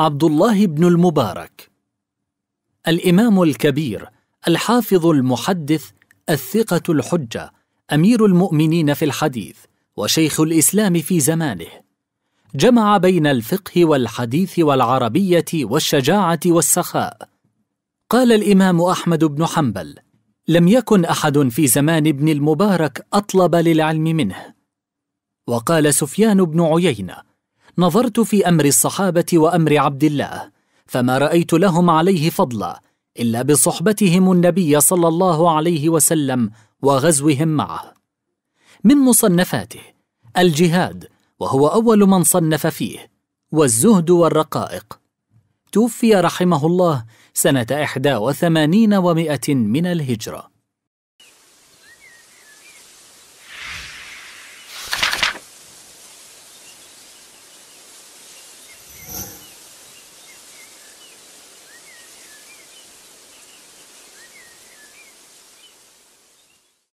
عبد الله بن المبارك الإمام الكبير الحافظ المحدث الثقة الحجة أمير المؤمنين في الحديث وشيخ الإسلام في زمانه جمع بين الفقه والحديث والعربية والشجاعة والسخاء قال الإمام أحمد بن حنبل لم يكن أحد في زمان ابن المبارك أطلب للعلم منه وقال سفيان بن عيينة نظرت في أمر الصحابة وأمر عبد الله فما رأيت لهم عليه فضلا إلا بصحبتهم النبي صلى الله عليه وسلم وغزوهم معه من مصنفاته الجهاد وهو أول من صنف فيه والزهد والرقائق توفي رحمه الله سنة إحدى وثمانين ومائة من الهجرة